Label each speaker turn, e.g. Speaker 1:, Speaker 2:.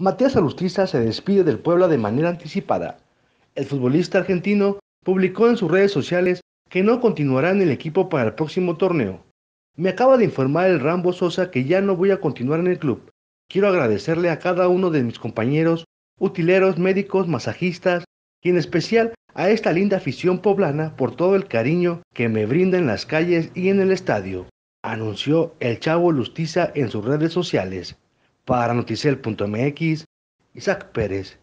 Speaker 1: Matías Alustiza se despide del Puebla de manera anticipada. El futbolista argentino publicó en sus redes sociales que no continuará en el equipo para el próximo torneo. Me acaba de informar el Rambo Sosa que ya no voy a continuar en el club. Quiero agradecerle a cada uno de mis compañeros, utileros, médicos, masajistas y en especial a esta linda afición poblana por todo el cariño que me brinda en las calles y en el estadio, anunció el chavo Lustiza en sus redes sociales. Para Noticiel.mx, Isaac Pérez.